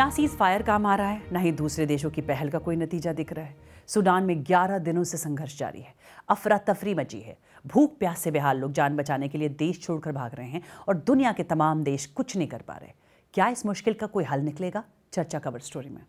ना cease fire काम आ रहा है ना ही दूसरे देशों की पहल का कोई नतीजा दिख रहा है सूडान में 11 दिनों से संघर्ष जारी है अफरा तफरी मची है भूख प्यास से बेहाल लोग जान बचाने के लिए देश छोड़कर भाग रहे हैं और दुनिया के तमाम देश कुछ नहीं कर पा रहे क्या इस मुश्किल का कोई हल निकलेगा चर्चा कवर स्टोरी में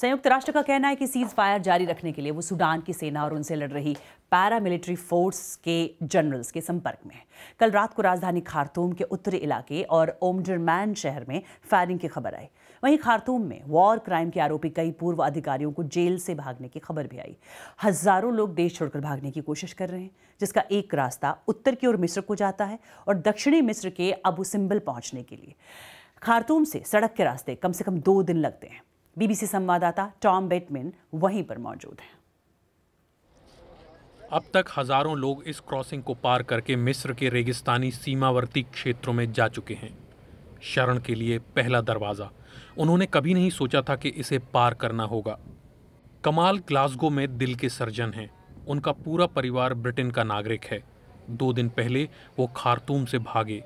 संयुक्त राष्ट्र का कहना है कि सीज फायर जारी रखने के लिए वो सूडान की सेना और उनसे लड़ रही पैरामिलिट्री फोर्स के जनरल्स के संपर्क में है कल रात को राजधानी खारतूम के उत्तरी इलाके और ओमडरमैन शहर में फायरिंग की खबर आई वहीं खारतूम में वॉर क्राइम के आरोपी कई पूर्व अधिकारियों को जेल से भागने की खबर भी आई हजारों लोग देश छोड़कर भागने की कोशिश कर रहे हैं जिसका एक रास्ता उत्तर की ओर मिस्र को जाता है और दक्षिणी मिस्र के अबू सिंबल पहुंचने के लिए खारतूम से सड़क के रास्ते कम से कम दो दिन लगते हैं बीबीसी संवाददाता टॉम बेटमिन वहीं पर मौजूद हैं अब तक हजारों लोग इस क्रॉसिंग को पार करके मिस्र के रेगिस्तानी सीमावर्ती क्षेत्रों में जा चुके हैं शरण के लिए पहला दरवाज़ा उन्होंने कभी नहीं सोचा था कि इसे पार करना होगा कमाल ग्लासगो में दिल के सर्जन हैं उनका पूरा परिवार ब्रिटेन का नागरिक है दो दिन पहले वो खारतूम से भागे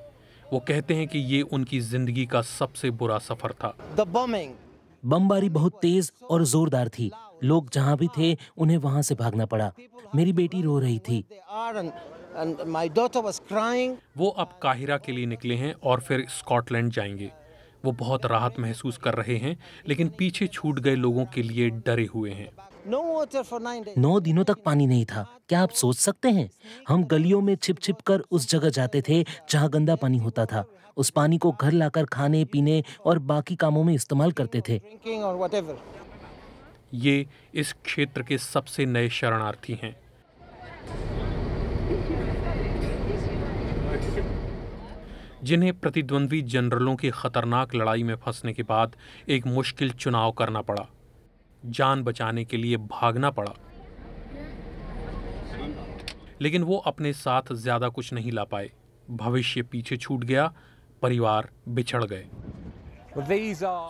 वो कहते हैं कि ये उनकी ज़िंदगी का सबसे बुरा सफ़र था द बॉम्बिंग बमबारी बहुत तेज और जोरदार थी लोग जहां भी थे उन्हें वहां से भागना पड़ा मेरी बेटी रो रही थी वो अब काहिरा के लिए निकले हैं और फिर स्कॉटलैंड जाएंगे वो बहुत राहत महसूस कर रहे हैं लेकिन पीछे छूट गए लोगों के लिए डरे हुए हैं नौ दिनों तक पानी नहीं था क्या आप सोच सकते हैं हम गलियों में छिप छिप कर उस जगह जाते थे जहाँ गंदा पानी होता था उस पानी को घर लाकर खाने पीने और बाकी कामों में इस्तेमाल करते थे ये इस क्षेत्र के सबसे नए शरणार्थी हैं जिन्हें प्रतिद्वंदी जनरलों की खतरनाक लड़ाई में फंसने के बाद एक मुश्किल चुनाव करना पड़ा जान बचाने के लिए भागना पड़ा लेकिन वो अपने साथ ज्यादा कुछ नहीं ला पाए भविष्य पीछे छूट गया परिवार बिछड़ गए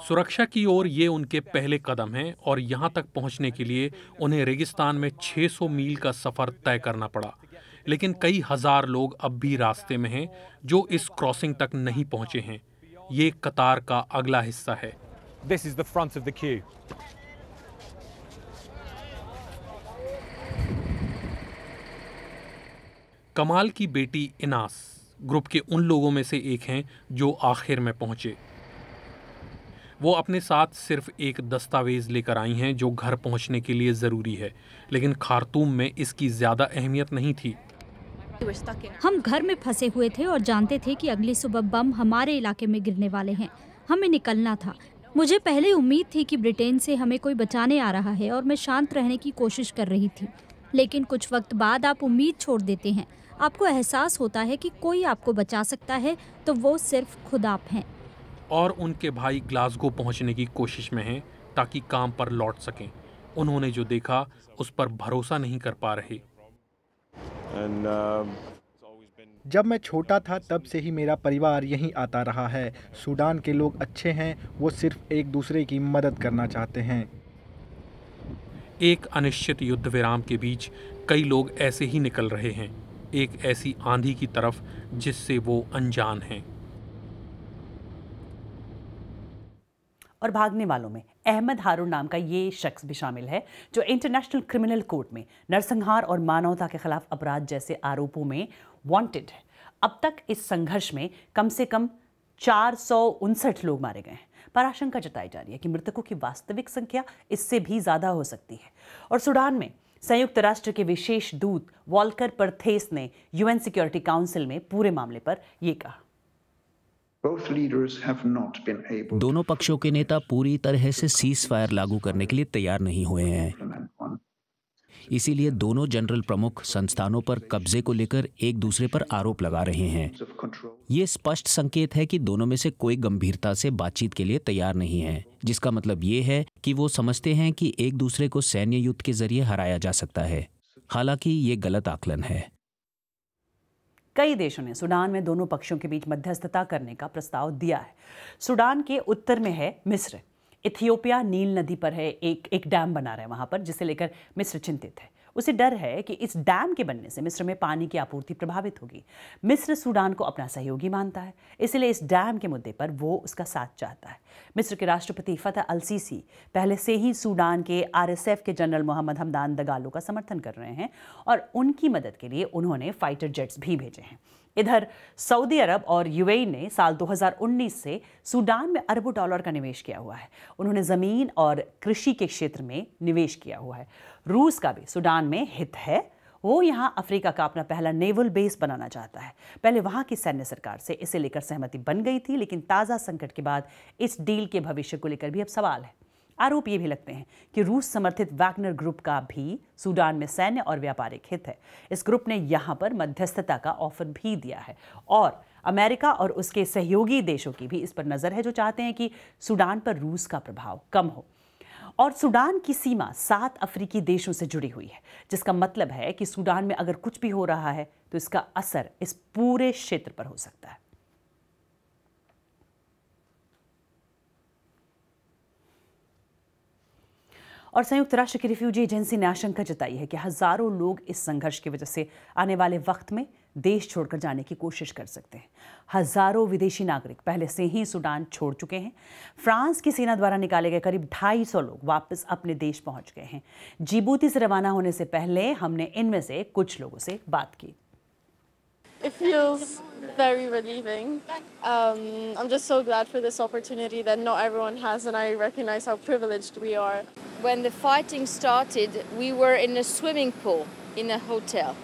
सुरक्षा की ओर ये उनके पहले कदम हैं और यहाँ तक पहुँचने के लिए उन्हें रेगिस्तान में 600 मील का सफर तय करना पड़ा लेकिन कई हजार लोग अब भी रास्ते में हैं जो इस क्रॉसिंग तक नहीं पहुंचे हैं ये कतार का अगला हिस्सा है this is the front of the queue. कमाल की बेटी इनास ग्रुप के उन लोगों में से एक हैं जो आखिर में पहुंचे वो अपने साथ सिर्फ एक दस्तावेज़ लेकर आई हैं जो घर पहुंचने के लिए ज़रूरी है लेकिन खारतूम में इसकी ज़्यादा अहमियत नहीं थी हम घर में फंसे हुए थे और जानते थे कि अगली सुबह बम हमारे इलाके में गिरने वाले हैं हमें निकलना था मुझे पहले उम्मीद थी कि ब्रिटेन से हमें कोई बचाने आ रहा है और मैं शांत रहने की कोशिश कर रही थी लेकिन कुछ वक्त बाद आप उम्मीद छोड़ देते हैं आपको एहसास होता है कि कोई आपको बचा सकता है तो वो सिर्फ खुद आप हैं और उनके भाई ग्लासगो पहुंचने की कोशिश में हैं ताकि काम पर लौट सकें उन्होंने जो देखा उस पर भरोसा नहीं कर पा रहे Um, जब मैं छोटा था तब से ही मेरा परिवार यहीं आता रहा है सूडान के लोग अच्छे हैं वो सिर्फ एक दूसरे की मदद करना चाहते हैं एक अनिश्चित युद्ध विराम के बीच कई लोग ऐसे ही निकल रहे हैं एक ऐसी आंधी की तरफ जिससे वो अनजान हैं और भागने वालों में अहमद हारून नाम का ये शख्स भी शामिल है जो इंटरनेशनल क्रिमिनल कोर्ट में नरसंहार और मानवता के खिलाफ अपराध जैसे आरोपों में वांटेड है अब तक इस संघर्ष में कम से कम चार लोग मारे गए हैं पर आशंका जताई जा रही है कि मृतकों की वास्तविक संख्या इससे भी ज़्यादा हो सकती है और सूडान में संयुक्त राष्ट्र के विशेष दूत वॉलकर परथेस ने यूएन सिक्योरिटी काउंसिल में पूरे मामले पर यह कहा दोनों पक्षों के नेता पूरी तरह से सीज फायर लागू करने के लिए तैयार नहीं हुए हैं इसीलिए दोनों जनरल प्रमुख संस्थानों पर कब्जे को लेकर एक दूसरे पर आरोप लगा रहे हैं ये स्पष्ट संकेत है कि दोनों में से कोई गंभीरता से बातचीत के लिए तैयार नहीं है जिसका मतलब ये है कि वो समझते हैं कि एक दूसरे को सैन्य युद्ध के जरिए हराया जा सकता है हालांकि ये गलत आकलन है कई देशों ने सूडान में दोनों पक्षों के बीच मध्यस्थता करने का प्रस्ताव दिया है सूडान के उत्तर में है मिस्र इथियोपिया नील नदी पर है एक एक डैम बना रहा है वहां पर जिसे लेकर मिस्र चिंतित है उसे डर है कि इस डैम के बनने से मिस्र में पानी की आपूर्ति प्रभावित होगी मिस्र सूडान को अपना सहयोगी मानता है इसलिए इस डैम के मुद्दे पर वो उसका साथ चाहता है मिस्र के राष्ट्रपति फतह अलसीसी पहले से ही सूडान के आरएसएफ के जनरल मोहम्मद हमदान दगालो का समर्थन कर रहे हैं और उनकी मदद के लिए उन्होंने फाइटर जेट्स भी भेजे हैं इधर सऊदी अरब और यूएई ने साल 2019 से सूडान में अरबों डॉलर का निवेश किया हुआ है उन्होंने ज़मीन और कृषि के क्षेत्र में निवेश किया हुआ है रूस का भी सूडान में हित है वो यहाँ अफ्रीका का अपना पहला नेवल बेस बनाना चाहता है पहले वहाँ की सैन्य सरकार से इसे लेकर सहमति बन गई थी लेकिन ताज़ा संकट के बाद इस डील के भविष्य को लेकर भी अब सवाल है आरोप ये भी लगते हैं कि रूस समर्थित वैगनर ग्रुप का भी सूडान में सैन्य और व्यापारिक हित है इस ग्रुप ने यहाँ पर मध्यस्थता का ऑफर भी दिया है और अमेरिका और उसके सहयोगी देशों की भी इस पर नज़र है जो चाहते हैं कि सूडान पर रूस का प्रभाव कम हो और सूडान की सीमा सात अफ्रीकी देशों से जुड़ी हुई है जिसका मतलब है कि सूडान में अगर कुछ भी हो रहा है तो इसका असर इस पूरे क्षेत्र पर हो सकता है और संयुक्त राष्ट्र की रिफ्यूजी एजेंसी ने आशंका जताई है कि हजारों लोग इस संघर्ष की वजह से आने वाले वक्त में देश छोड़कर जाने की कोशिश कर सकते हैं हजारों विदेशी नागरिक पहले से ही सूडान छोड़ चुके हैं फ्रांस की सेना द्वारा निकाले गए करीब 250 लोग वापस अपने देश पहुंच गए हैं जिबूती से रवाना होने से पहले हमने इनमें से कुछ लोगों से बात की It feels very relieving. Um, I'm just so glad for this opportunity that not everyone has, and I recognize how privileged we are. when the fighting started, we were in a swimming pool in a hotel.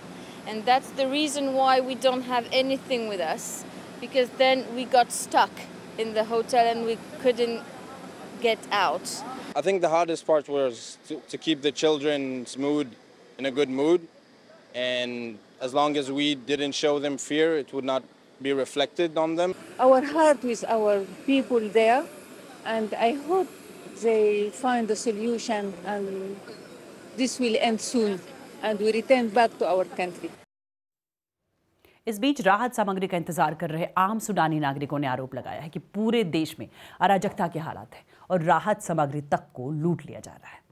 And that's the reason why we don't have anything with us, because then we got stuck in the hotel and we couldn't get out. I think the hardest part was to, to keep the children's mood in a good mood. And as long as we didn't show them fear, it would not be reflected on them. Our heart is our people there, and I hope they find a solution and this will end soon and we return back to our country. इस बीच राहत सामग्री का इंतजार कर रहे आम सुडानी नागरिकों ने आरोप लगाया है कि पूरे देश में अराजकता के हालात हैं और राहत सामग्री तक को लूट लिया जा रहा है